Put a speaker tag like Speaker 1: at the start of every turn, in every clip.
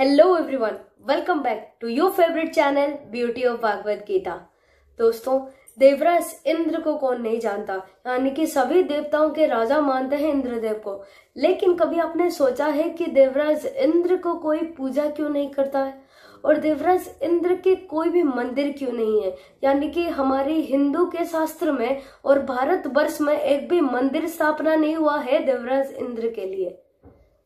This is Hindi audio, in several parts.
Speaker 1: hello everyone welcome back to your favourite channel beauty of Bhagavad Gita दोस्तों देवराज इंद्र को कौन नहीं जानता यानी कि सभी देवताओं के राजा मानते हैं इंद्रदेव को लेकिन कभी आपने सोचा है कि देवराज इंद्र को कोई पूजा क्यों नहीं करता है और देवराज इंद्र के कोई भी मंदिर क्यों नहीं है यानी कि हमारे हिंदू के शास्त्र में और भारत वर्ष में एक भी मंदिर स्थापना नहीं हुआ है देवराज इंद्र के लिए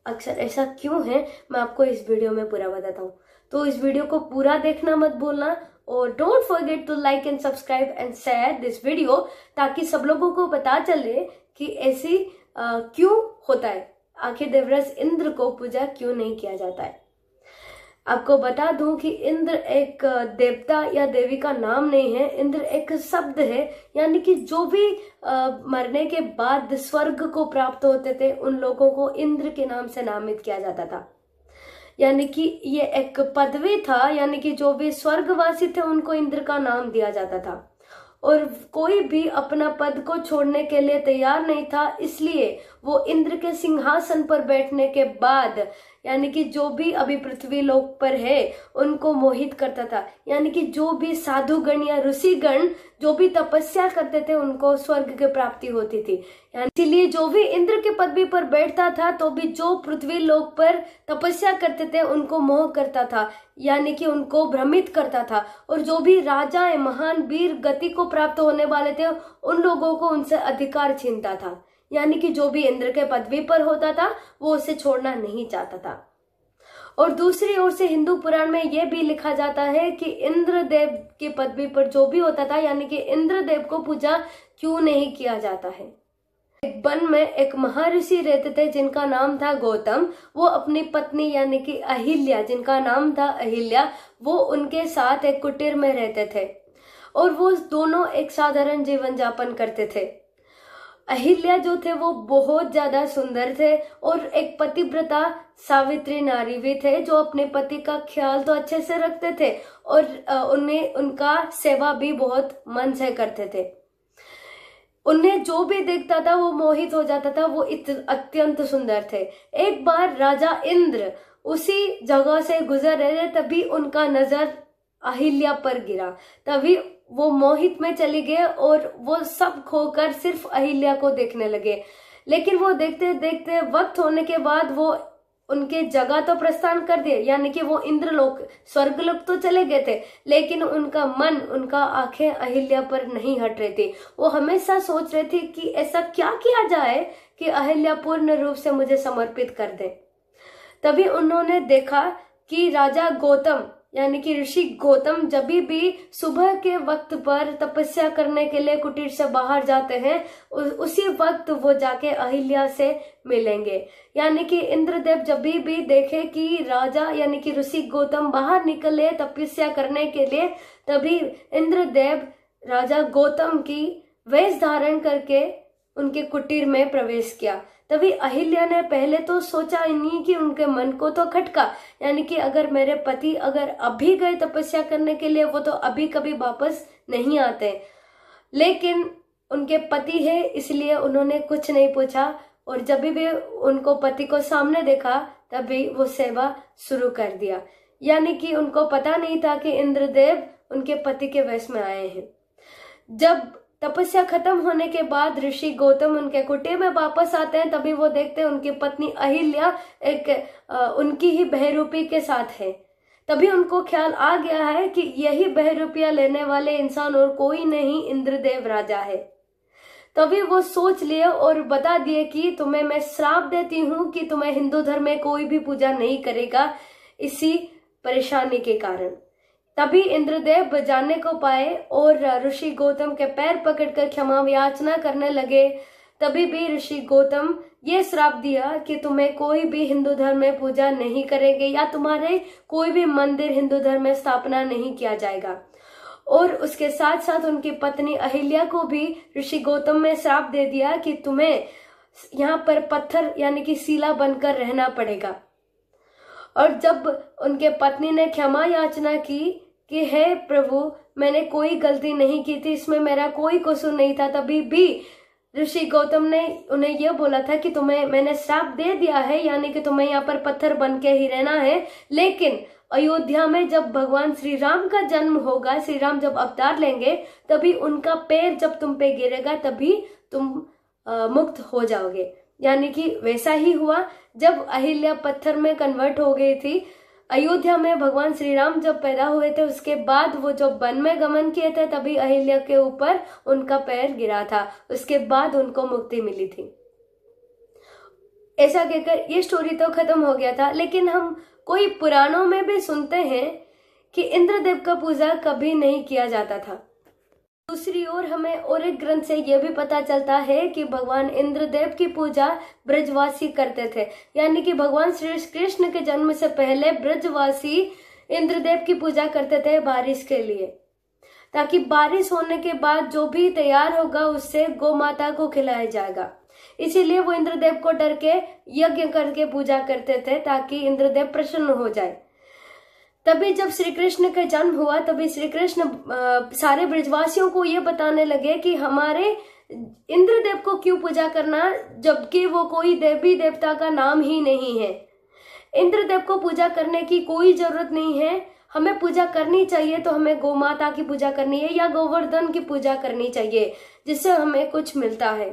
Speaker 1: अक्सर ऐसा क्यों है मैं आपको इस वीडियो में पूरा बताता हूँ तो इस वीडियो को पूरा देखना मत भूलना और don't forget to like and subscribe and share this video ताकि सब लोगों को पता चले कि ऐसी क्यों होता है आखिर देवराज इंद्र को पूजा क्यों नहीं किया जाता है आपको बता दूं कि इंद्र एक देवता या देवी का नाम नहीं है इंद्र एक शब्द है यानी कि जो भी आ, मरने के बाद स्वर्ग को प्राप्त होते थे उन लोगों को इंद्र के नाम से नामित किया जाता था यानी कि ये एक पदवी था यानी कि जो भी स्वर्गवासी थे उनको इंद्र का नाम दिया जाता था और कोई भी अपना पद को छोड़ने के लिए तैयार नहीं था इसलिए वो इंद्र के सिंहासन पर बैठने के बाद यानी कि जो भी अभी पृथ्वी लोक पर है उनको मोहित करता था यानी कि जो भी साधुगण या ऋषिगण जो भी तपस्या करते थे उनको स्वर्ग की प्राप्ति होती थी इसलिए जो भी इंद्र के पदवी पर बैठता था तो भी जो पृथ्वी लोक पर तपस्या करते थे उनको मोह करता था यानी कि उनको भ्रमित करता था और जो भी राजा महान वीर गति को प्राप्त होने वाले थे उन लोगों को उनसे अधिकार छीनता था यानी कि जो भी इंद्र के पदवी पर होता था वो उसे छोड़ना नहीं चाहता था और दूसरी ओर से हिंदू पुराण में यह भी लिखा जाता है कि इंद्र देव की पदवी पर जो भी होता था यानी कि इंद्रदेव को पूजा क्यों नहीं किया जाता है एक वन में एक महर्षि रहते थे जिनका नाम था गौतम वो अपनी पत्नी यानी कि अहिल्या जिनका नाम था अहिल्या वो उनके साथ एक कुटीर में रहते थे और वो दोनों एक साधारण जीवन जापन करते थे अहिल्या जो थे वो बहुत ज्यादा सुंदर थे और एक पतिव्रता सावित्री नारी भी थे जो अपने पति का ख्याल तो अच्छे से रखते थे और उन्हें उनका सेवा भी बहुत मन से करते थे उन्हें जो भी देखता था वो मोहित हो जाता था वो अत्यंत सुंदर थे एक बार राजा इंद्र उसी जगह से गुजर रहे थे तभी उनका नजर अहिल्या पर गिरा तभी वो मोहित में चले गए और वो सब खोकर सिर्फ अहिल्या को देखने लगे लेकिन वो देखते देखते वक्त होने के बाद वो उनके जगह तो प्रस्थान कर दिए यानी कि वो इंद्रलोक स्वर्गलोक तो चले गए थे लेकिन उनका मन उनका आंखें अहिल्या पर नहीं हट रही थी वो हमेशा सोच रहे थे कि ऐसा क्या किया जाए कि अहिल्या पूर्ण रूप से मुझे समर्पित कर दे तभी उन्होंने देखा कि राजा गौतम यानी कि ऋषि गौतम जब भी सुबह के वक्त पर तपस्या करने के लिए कुटीर से बाहर जाते हैं उसी वक्त वो जाके अहिल्या से मिलेंगे यानी कि इंद्रदेव जब भी देखे कि राजा यानी कि ऋषि गौतम बाहर निकले तपस्या करने के लिए तभी इंद्रदेव राजा गौतम की वेश धारण करके उनके कुटीर में प्रवेश किया तभी अहिल्या ने पहले तो सोचा ही नहीं कि उनके मन को तो खटका यानी कि अगर मेरे पति अगर अभी गए तपस्या करने के लिए वो तो अभी कभी वापस नहीं आते लेकिन उनके पति है इसलिए उन्होंने कुछ नहीं पूछा और जब भी उनको पति को सामने देखा तभी वो सेवा शुरू कर दिया यानी कि उनको पता नहीं था कि इंद्रदेव उनके पति के वेश में आए हैं जब तपस्या खत्म होने के बाद ऋषि गौतम उनके कुटे में वापस आते हैं तभी वो देखते हैं उनकी पत्नी अहिल्या एक आ, उनकी ही बहरूपी के साथ है तभी उनको ख्याल आ गया है कि यही बहरूपिया लेने वाले इंसान और कोई नहीं इंद्रदेव राजा है तभी वो सोच लिए और बता दिए कि तुम्हें मैं श्राप देती हूँ कि तुम्हें हिंदू धर्म में कोई भी पूजा नहीं करेगा इसी परेशानी के कारण तभी इंद्रदेव बजाने को पाए और ऋषि गौतम के पैर पकड़कर क्षमा याचना करने लगे तभी भी ऋषि गौतम ये श्राप दिया कि तुम्हें कोई भी हिंदू धर्म में पूजा नहीं करेंगे या तुम्हारे कोई भी मंदिर हिंदू धर्म में स्थापना नहीं किया जाएगा और उसके साथ साथ उनकी पत्नी अहिल्या को भी ऋषि गौतम ने श्राप दे दिया कि तुम्हें यहाँ पर पत्थर यानी कि सीला बनकर रहना पड़ेगा और जब उनके पत्नी ने क्षमा याचना की कि हे प्रभु मैंने कोई गलती नहीं की थी इसमें मेरा कोई कसूर नहीं था तभी भी ऋषि गौतम ने उन्हें यह बोला था कि तुम्हें मैंने श्राप दे दिया है यानी कि तुम्हें यहाँ पर पत्थर बन के ही रहना है लेकिन अयोध्या में जब भगवान श्री राम का जन्म होगा श्री राम जब अवतार लेंगे तभी उनका पैर जब तुम पे गिरेगा तभी तुम आ, मुक्त हो जाओगे यानी कि वैसा ही हुआ जब अहिल्या पत्थर में कन्वर्ट हो गई थी अयोध्या में भगवान श्री राम जब पैदा हुए थे उसके बाद वो जब वन में गमन किए थे तभी अहिल्या के ऊपर उनका पैर गिरा था उसके बाद उनको मुक्ति मिली थी ऐसा कहकर ये स्टोरी तो खत्म हो गया था लेकिन हम कोई पुराणों में भी सुनते हैं कि इंद्रदेव का पूजा कभी नहीं किया जाता था दूसरी ओर हमें और एक ग्रंथ से यह भी पता चलता है कि भगवान इंद्रदेव की पूजा ब्रजवासी करते थे यानी कि भगवान श्री कृष्ण के जन्म से पहले ब्रजवासी इंद्रदेव की पूजा करते थे बारिश के लिए ताकि बारिश होने के बाद जो भी तैयार होगा उससे गौ माता को खिलाया जाएगा इसीलिए वो इंद्रदेव को डर के यज्ञ करके पूजा करते थे ताकि इंद्रदेव प्रसन्न हो जाए तभी जब श्री कृष्ण का जन्म हुआ तभी श्री कृष्ण सारे ब्रजवासियों को ये बताने लगे कि हमारे इंद्रदेव को क्यों पूजा करना जबकि वो कोई देवी देवता का नाम ही नहीं है इंद्रदेव को पूजा करने की कोई जरूरत नहीं है हमें पूजा करनी चाहिए तो हमें गौ माता की पूजा करनी है या गोवर्धन की पूजा करनी चाहिए जिससे हमें कुछ मिलता है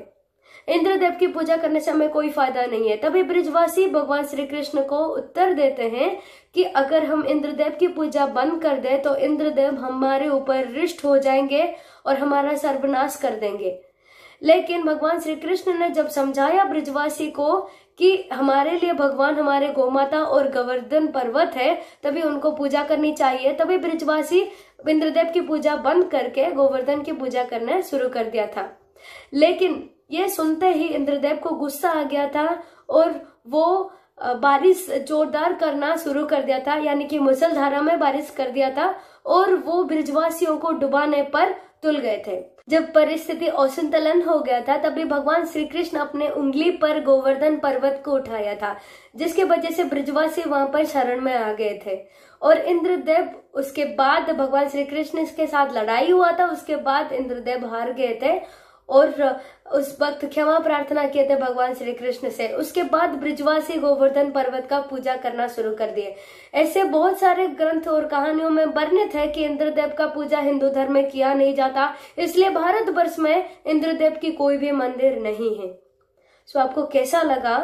Speaker 1: इंद्रदेव की पूजा करने से हमें कोई फायदा नहीं है तभी ब्रिजवासी भगवान श्री कृष्ण को उत्तर देते हैं कि अगर हम इंद्रदेव की पूजा बंद कर दें तो इंद्रदेव हमारे ऊपर रिष्ट हो जाएंगे और हमारा सर्वनाश कर देंगे लेकिन भगवान श्री कृष्ण ने जब समझाया ब्रिजवासी को कि हमारे लिए भगवान हमारे गोमाता और गोवर्धन पर्वत है तभी उनको पूजा करनी चाहिए तभी ब्रिजवासी इंद्रदेव की पूजा बंद करके गोवर्धन की पूजा करना शुरू कर दिया था लेकिन ये सुनते ही इंद्रदेव को गुस्सा आ गया था और वो बारिश जोरदार करना शुरू कर दिया था यानी कि मुसलधारा में बारिश कर दिया था और वो ब्रिजवासियों को डुबाने पर तुल गए थे जब परिस्थिति औसंतलन हो गया था तभी भगवान श्री कृष्ण अपने उंगली पर गोवर्धन पर्वत को उठाया था जिसके वजह से ब्रिजवासी वहां पर शरण में आ गए थे और इंद्रदेव उसके बाद भगवान श्री कृष्ण के साथ लड़ाई हुआ था उसके बाद इंद्रदेव हार गए थे और उस वक्त क्षमा प्रार्थना किए थे भगवान श्री कृष्ण से उसके बाद ब्रिजवासी गोवर्धन पर्वत का पूजा करना शुरू कर दिए ऐसे बहुत सारे ग्रंथ और कहानियों में वर्णित है कि इंद्रदेव का पूजा हिंदू धर्म में किया नहीं जाता इसलिए भारत वर्ष में इंद्रदेव की कोई भी मंदिर नहीं है सो आपको कैसा लगा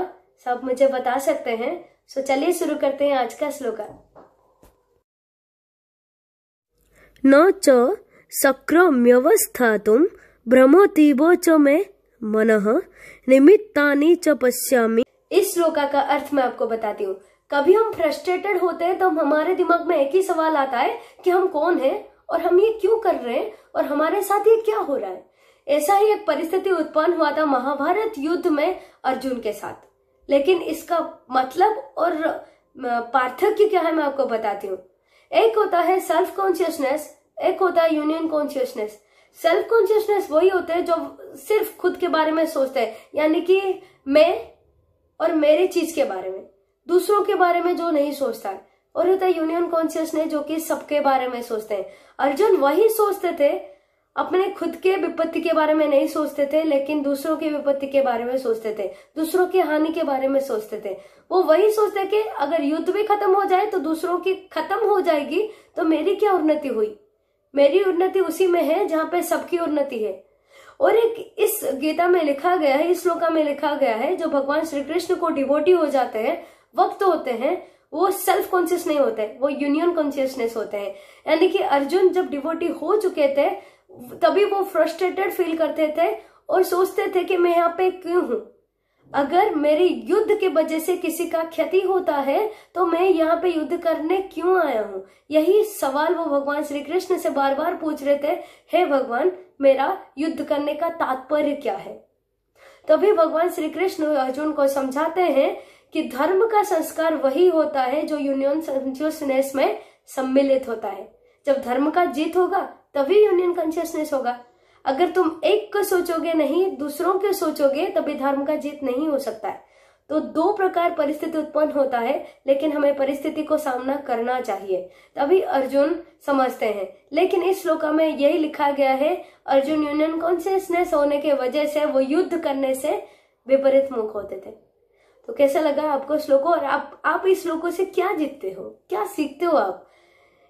Speaker 1: सब मुझे बता सकते हैं सो चलिए शुरू करते हैं आज का श्लोक नौ च सक्र तुम भ्रमोदीवो में मन निमित्ता च पश्यामी इस श्लोका का अर्थ मैं आपको बताती हूँ कभी हम फ्रस्ट्रेटेड होते हैं तो हमारे दिमाग में एक ही सवाल आता है कि हम कौन हैं और हम ये क्यों कर रहे हैं और हमारे साथ ये क्या हो रहा है ऐसा ही एक परिस्थिति उत्पन्न हुआ था महाभारत युद्ध में अर्जुन के साथ लेकिन इसका मतलब और पार्थक्य क्या है मैं आपको बताती हूँ एक होता है सेल्फ कॉन्शियसनेस एक होता है यूनियन कॉन्शियसनेस सेल्फ कॉन्शियसनेस वही होते हैं जो सिर्फ खुद के बारे में सोचते हैं यानी कि मैं और मेरे चीज के बारे में दूसरों के बारे में जो नहीं सोचता है और होता है यूनियन कॉन्शियसनेस जो कि सबके बारे में सोचते हैं अर्जुन वही सोचते थे अपने खुद के विपत्ति के बारे में नहीं सोचते थे लेकिन दूसरों की विपत्ति के बारे में सोचते थे दूसरों की हानि के बारे में सोचते थे वो वही सोचते कि अगर युद्ध भी खत्म हो जाए तो दूसरों की खत्म हो जाएगी तो मेरी क्या उन्नति हुई मेरी उन्नति उसी में है जहां पे सबकी उन्नति है और एक इस गीता में लिखा गया है इस श्लोका में लिखा गया है जो भगवान श्री कृष्ण को डिवोटी हो जाते हैं वक्त होते हैं वो सेल्फ कॉन्शियस नहीं होते वो यूनियन कॉन्शियसनेस होते हैं यानी कि अर्जुन जब डिवोटी हो चुके थे तभी वो फ्रस्ट्रेटेड फील करते थे और सोचते थे कि मैं यहाँ पे क्यों हूं अगर मेरी युद्ध के वजह से किसी का क्षति होता है तो मैं यहाँ पे युद्ध करने क्यों आया हूँ यही सवाल वो भगवान श्री कृष्ण से बार बार पूछ रहे थे हे भगवान मेरा युद्ध करने का तात्पर्य क्या है तभी भगवान श्री कृष्ण अर्जुन को समझाते हैं कि धर्म का संस्कार वही होता है जो यूनियन कॉन्शियसनेस में सम्मिलित होता है जब धर्म का जीत होगा तभी यूनियन कॉन्शियसनेस होगा अगर तुम एक को सोचोगे नहीं दूसरों के सोचोगे तभी धर्म का जीत नहीं हो सकता है तो दो प्रकार परिस्थिति उत्पन्न होता है लेकिन हमें परिस्थिति को सामना करना चाहिए तभी अर्जुन समझते हैं लेकिन इस श्लोक में यही लिखा गया है अर्जुन यूनियन कॉन्शियसनेस होने के वजह से वो युद्ध करने से विपरीत मुख होते थे तो कैसा लगा आपको श्लोको और आप आप इस श्लोकों से क्या जीतते हो क्या सीखते हो आप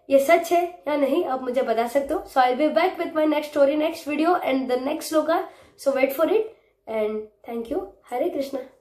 Speaker 1: ये सच है या नहीं आप मुझे बता सकते हो so I be back with my next story next video and the next लोका so wait for it and thank you Hare Krishna